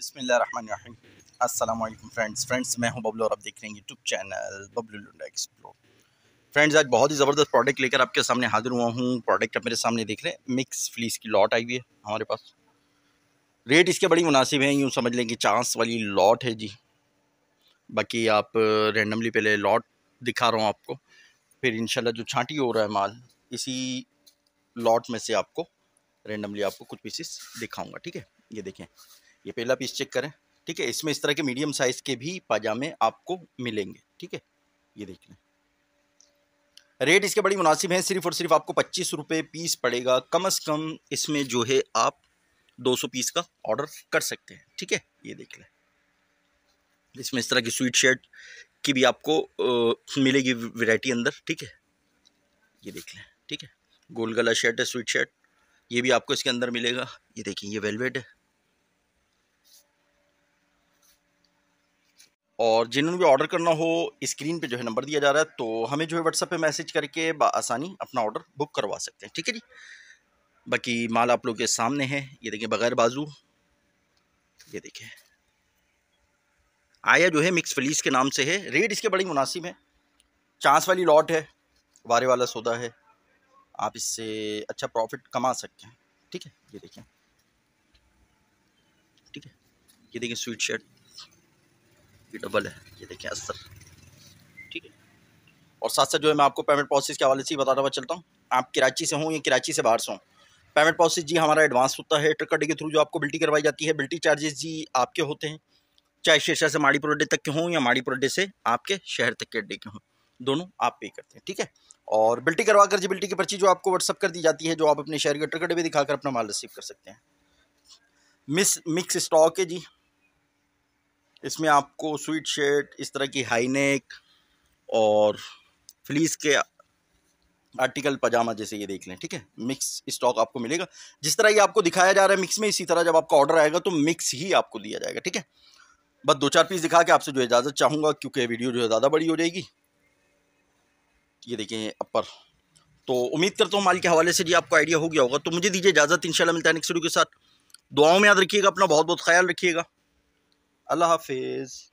बसमीम अल्लाम friends friends मैं हूं बबलू और आप देख रहे हैं YouTube channel Bablu Lunda explore friends आज बहुत ही ज़बरदस्त प्रोडक्ट लेकर आपके सामने हाजिर हुआ हूं प्रोडक्ट आप मेरे सामने देख रहे हैं मिक्स फ्लीस की लॉट आई हुई है हमारे पास रेट इसके बड़ी मुनासिब है यूँ समझ लें कि चांस वाली लॉट है जी बाकी आप रेंडमली पहले लॉट दिखा रहा हूँ आपको फिर इनशाला जो छाँटी हो रहा है माल इसी लॉट में से आपको रेंडमली आपको कुछ पीसेस दिखाऊँगा ठीक है ये देखें ये पहला पीस चेक करें ठीक है इसमें इस तरह के मीडियम साइज़ के भी पाजामे आपको मिलेंगे ठीक है ये देख लें रेट इसके बड़ी मुनासिब हैं सिर्फ और सिर्फ आपको पच्चीस रुपये पीस पड़ेगा कम अज़ कम इसमें जो है आप 200 पीस का ऑर्डर कर सकते हैं ठीक है ये देख लें इसमें इस तरह की स्वीट शर्ट की भी आपको आ, मिलेगी वैरायटी अंदर ठीक है ये देख लें ठीक है गोल गला शर्ट है स्वीट शर्ट ये भी आपको इसके अंदर मिलेगा ये देखिए ये वेलवेट है और जिन्होंने भी ऑर्डर करना हो स्क्रीन पे जो है नंबर दिया जा रहा है तो हमें जो है व्हाट्सएप पे मैसेज करके आसानी अपना ऑर्डर बुक करवा सकते हैं ठीक है जी बाकी माल आप लोग के सामने है ये देखें बगैर बाजू ये देखें आया जो है मिक्स फलीस के नाम से है रेट इसके बड़ी मुनासिब है चांस वाली लॉट है वारे वाला सौदा है आप इससे अच्छा प्रॉफिट कमा सकते हैं ठीक है ये देखें ठीक है ये देखें स्वीट शर्ट ये डबल है ये देखिए अस्तर ठीक है और साथ साथ जो है मैं आपको पेमेंट प्रोसेस के हवाले से ही बताता हुआ चलता हूँ आप कराची से हों या कराची से बाहर से हों पेमेंट प्रोसेस जी हमारा एडवांस होता है ट्रिकडे के थ्रू जो आपको बिल्टी करवाई जाती है बिल्टी चार्जेस जी आपके होते हैं चाहे शेरशाह से माड़ी प्रोडे तक के हों या माड़ी प्रोडे से आपके शहर तक के अड्डे के हों दोनों आप पे करते हैं ठीक है और बिल्टी करवा कर जी बिल्टी की पर्ची जो आपको व्हाट्सअप कर दी जाती है जो आप अपने शहर के ट्रकटे पर दिखाकर अपना माल रिसीव कर सकते हैं मिस मिक्स स्टॉक है जी इसमें आपको स्वीट शर्ट इस तरह की हाई नेक और फ्लीस के आर्टिकल पजामा जैसे ये देख लें ठीक है मिक्स स्टॉक आपको मिलेगा जिस तरह ये आपको दिखाया जा रहा है मिक्स में इसी तरह जब आपका ऑर्डर आएगा तो मिक्स ही आपको दिया जाएगा ठीक है बस दो चार पीस दिखा के आपसे जो इजाज़त चाहूँगा क्योंकि वीडियो जो है ज़्यादा बड़ी हो जाएगी ये देखें अपर तो उम्मीद करता हूँ माल के हवाले से जी आपको आइडिया हो गया होगा तो मुझे दीजिए इजाज़त शाला मिलता है नेक्स्ट वीडियो के साथ दुआओं में याद रखिएगा अपना बहुत बहुत ख्याल रखिएगा Allah Hafiz.